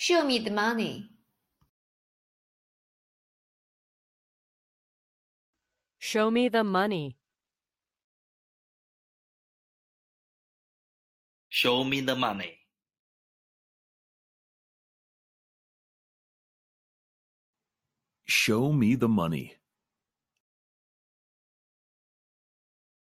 Show me the money. Show me the money. Show me the money. Show me the money.